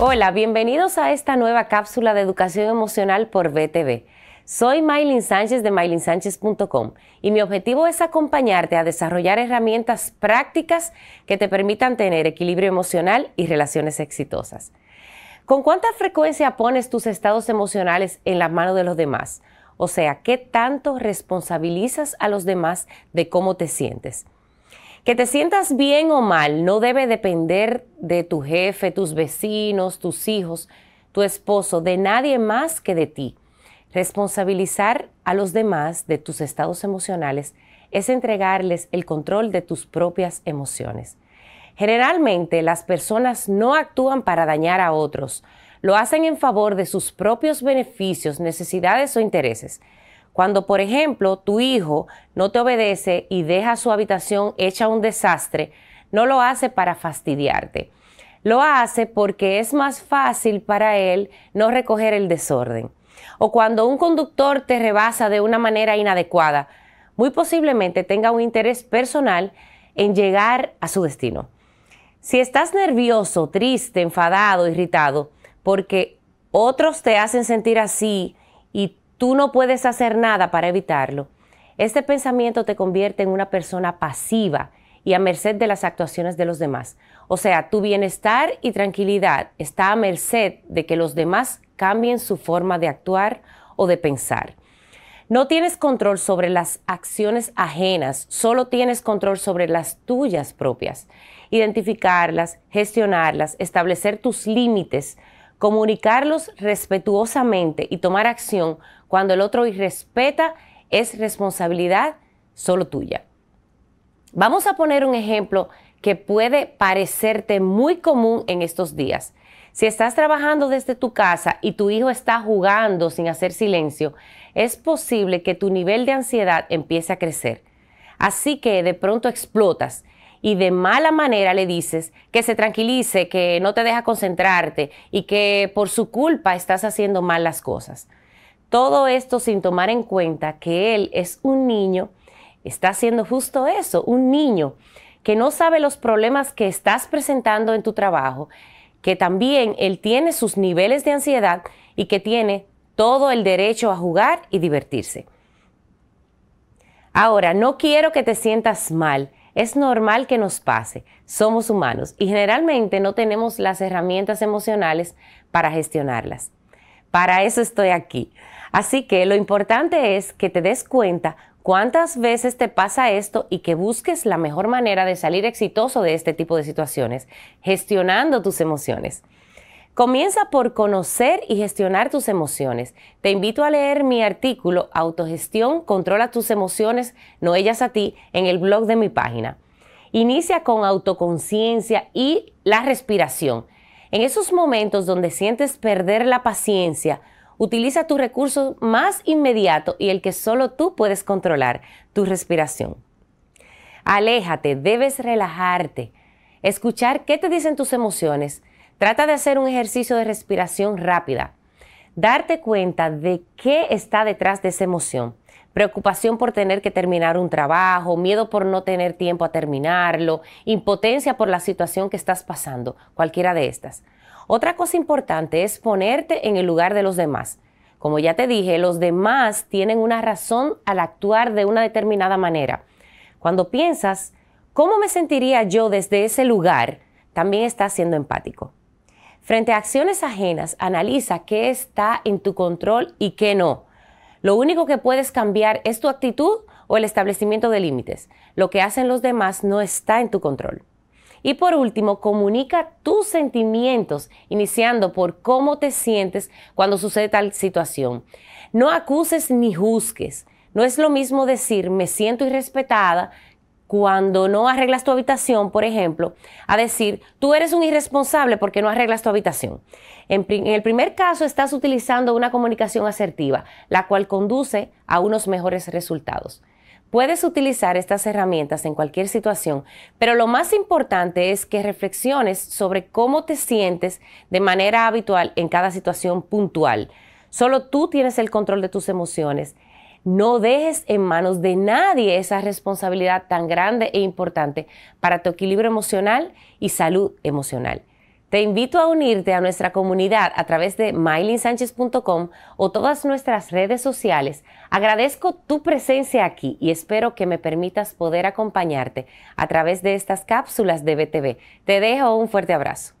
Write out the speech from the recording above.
Hola, bienvenidos a esta nueva cápsula de educación emocional por BTV. Soy Maylin Sánchez de maylinsánchez.com y mi objetivo es acompañarte a desarrollar herramientas prácticas que te permitan tener equilibrio emocional y relaciones exitosas. ¿Con cuánta frecuencia pones tus estados emocionales en la mano de los demás? O sea, ¿qué tanto responsabilizas a los demás de cómo te sientes? Que te sientas bien o mal no debe depender de tu jefe, tus vecinos, tus hijos, tu esposo, de nadie más que de ti. Responsabilizar a los demás de tus estados emocionales es entregarles el control de tus propias emociones. Generalmente las personas no actúan para dañar a otros, lo hacen en favor de sus propios beneficios, necesidades o intereses. Cuando, por ejemplo, tu hijo no te obedece y deja su habitación hecha un desastre, no lo hace para fastidiarte. Lo hace porque es más fácil para él no recoger el desorden. O cuando un conductor te rebasa de una manera inadecuada, muy posiblemente tenga un interés personal en llegar a su destino. Si estás nervioso, triste, enfadado, irritado, porque otros te hacen sentir así y tú no puedes hacer nada para evitarlo, este pensamiento te convierte en una persona pasiva y a merced de las actuaciones de los demás. O sea, tu bienestar y tranquilidad está a merced de que los demás cambien su forma de actuar o de pensar. No tienes control sobre las acciones ajenas, solo tienes control sobre las tuyas propias. Identificarlas, gestionarlas, establecer tus límites, Comunicarlos respetuosamente y tomar acción cuando el otro irrespeta es responsabilidad solo tuya. Vamos a poner un ejemplo que puede parecerte muy común en estos días. Si estás trabajando desde tu casa y tu hijo está jugando sin hacer silencio, es posible que tu nivel de ansiedad empiece a crecer. Así que de pronto explotas y de mala manera le dices que se tranquilice, que no te deja concentrarte y que por su culpa estás haciendo mal las cosas. Todo esto sin tomar en cuenta que él es un niño, está haciendo justo eso, un niño que no sabe los problemas que estás presentando en tu trabajo, que también él tiene sus niveles de ansiedad y que tiene todo el derecho a jugar y divertirse. Ahora, no quiero que te sientas mal es normal que nos pase, somos humanos y generalmente no tenemos las herramientas emocionales para gestionarlas. Para eso estoy aquí. Así que lo importante es que te des cuenta cuántas veces te pasa esto y que busques la mejor manera de salir exitoso de este tipo de situaciones, gestionando tus emociones. Comienza por conocer y gestionar tus emociones. Te invito a leer mi artículo Autogestión, controla tus emociones, no ellas a ti, en el blog de mi página. Inicia con autoconciencia y la respiración. En esos momentos donde sientes perder la paciencia, utiliza tu recurso más inmediato y el que solo tú puedes controlar, tu respiración. Aléjate, debes relajarte, escuchar qué te dicen tus emociones, Trata de hacer un ejercicio de respiración rápida. Darte cuenta de qué está detrás de esa emoción. Preocupación por tener que terminar un trabajo, miedo por no tener tiempo a terminarlo, impotencia por la situación que estás pasando, cualquiera de estas. Otra cosa importante es ponerte en el lugar de los demás. Como ya te dije, los demás tienen una razón al actuar de una determinada manera. Cuando piensas, ¿cómo me sentiría yo desde ese lugar? También estás siendo empático. Frente a acciones ajenas, analiza qué está en tu control y qué no. Lo único que puedes cambiar es tu actitud o el establecimiento de límites. Lo que hacen los demás no está en tu control. Y por último, comunica tus sentimientos, iniciando por cómo te sientes cuando sucede tal situación. No acuses ni juzgues. No es lo mismo decir me siento irrespetada cuando no arreglas tu habitación, por ejemplo, a decir, tú eres un irresponsable porque no arreglas tu habitación. En, el primer caso, estás utilizando una comunicación asertiva, la cual conduce a unos mejores resultados. Puedes utilizar estas herramientas en cualquier situación, pero lo más importante es que reflexiones sobre cómo te sientes de manera habitual en cada situación puntual. Solo tú tienes el control de tus emociones no dejes en manos de nadie esa responsabilidad tan grande e importante para tu equilibrio emocional y salud emocional. Te invito a unirte a nuestra comunidad a través de mylinsanchez.com o todas nuestras redes sociales. Agradezco tu presencia aquí y espero que me permitas poder acompañarte a través de estas cápsulas de BTV. Te dejo un fuerte abrazo.